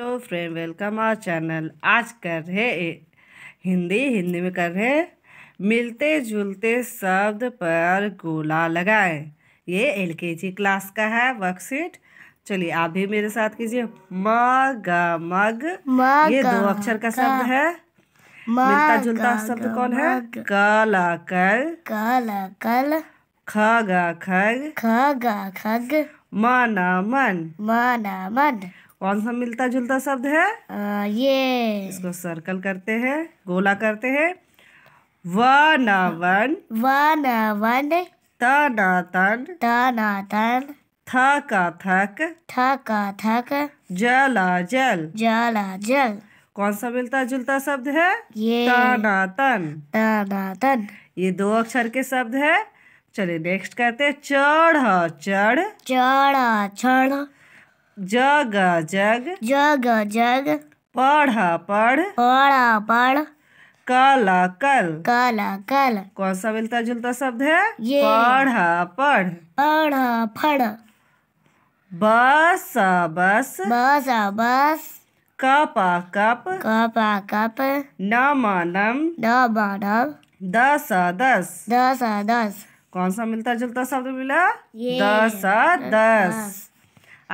Hello friend welcome our channel आज कर रहे हिंदी हिंदी में कर रहे मिलते जुलते शब्द पर गोला लगाएं ये एलकेजी क्लास का है वर्कशीट चलिए आप भी मेरे साथ कीजिए मग मग ये दो अक्षर का शब्द है मिलता जुलता शब्द कौन है कल कल कल ग खग ग खग म न मन माना मन कौन सा मिलता जुलता शब्द है आ, ये इसको सर्कल करते हैं गोला करते हैं वन वन त न तन तन थ का थक थक थक थक जला जल जला जल कौन सा मिलता जुलता शब्द है ये तनातन तनातन ये दो अक्षर के शब्द है चलिए नेक्स्ट करते हैं चढ़ चढ़ चढ़ चढ़ जग जग जग जग पढ़ा पढ़ पढ़ा पढ़ काला कल काला कल कौन सा मिलता जुलता शब्द है ये पढ़ा पढ़ पढ़ा पढ़ बस बस बस बस कपा कप कपा कप नमा नम नमा नम दस दस दस दस कौन सा मिलता जुलता शब्द मिला दस दस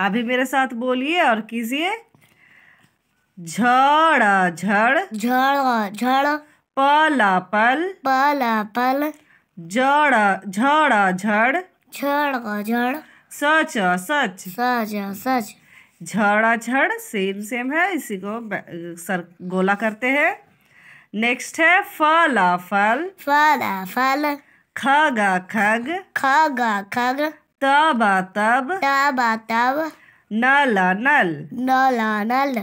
आप भी मेरे साथ बोलिए और कीजिए झड़ झड़ झड़ झड़ पला पल पला पल जड़ झड़ झड़ झड़ झड़ सच सच सच सच झड़ा झड़ सेम सेम है इसी को सर गोला करते हैं नेक्स्ट है फला फल फला फल खगा खग खगा खग तब तब तब तब नल नल नल नल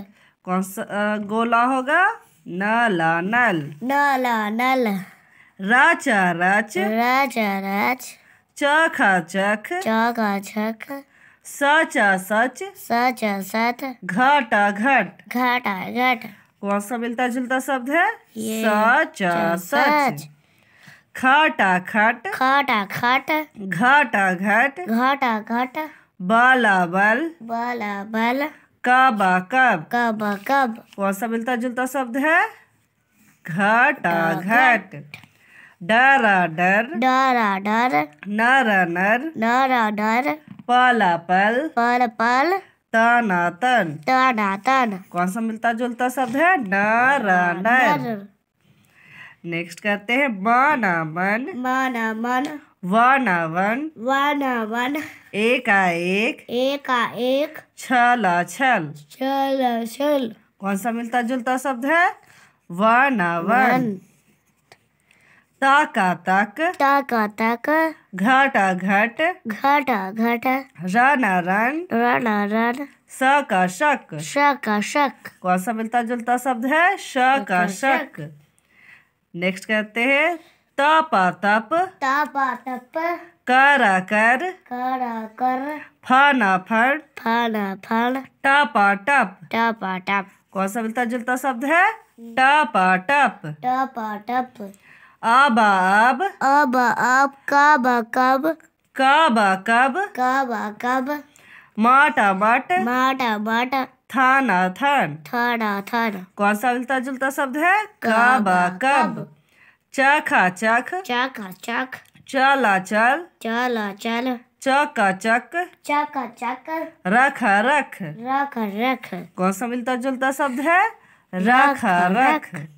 कौन सा गोला होगा नल नल नल नल रच रच रच रच चख चख चख चख सच सच सच सच घट घट घट घट कौन सा मिलता जुलता शब्द है सच सच खाटा खट खाटा खट घाटा घट घाटा घट बाला बल बाला बल काबा कब काबा कब कौन सा मिलता जुलता शब्द है घाटा घट डरा डर डरा डर नरा नर नरा डर पाला पल पल पल ताना तन ताना तन कौन सा मिलता जुलता शब्द है नरा नर नेक्स्ट करते हैं बनावन बनावन वनावन एक एकाएक एकाएक छला छल छला छल कौन सा मिलता जुलता शब्द है वन ताका तक ताका तक घाटा घट घाटा घट राना रन राना रन स का शक स का शक कौन सा मिलता जुलता शब्द है श का शक नेक्स्ट कहते हैं तप तप तप तप कर कर कर कर फन फन फन फन टप टप टप टप कौन सा मिलता जुलता शब्द है टप टप टप टप अब अब अब अब कब कब कब कब कब कब माटा मट माटा माटा था ना थन अथन कौन सा मिलता जुलता शब्द है कब कब चखा चख चखा चख चला चल चला चल चका चक चका चक रख रख रख रख कौन सा मिलता जुलता शब्द है रख रख, रख।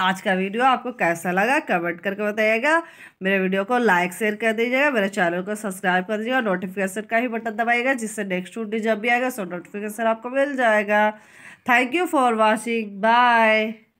आज का वीडियो आपको कैसा लगा कमेंट करके बताइएगा मेरे वीडियो को लाइक शेयर कर दीजिएगा मेरे चैनल को सब्सक्राइब कर दीजिएगा नोटिफिकेशन का ही बटन दबाइएगा जिससे नेक्स्ट वीडियो जब भी आएगा सो नोटिफिकेशन आपको मिल जाएगा thank you for watching bye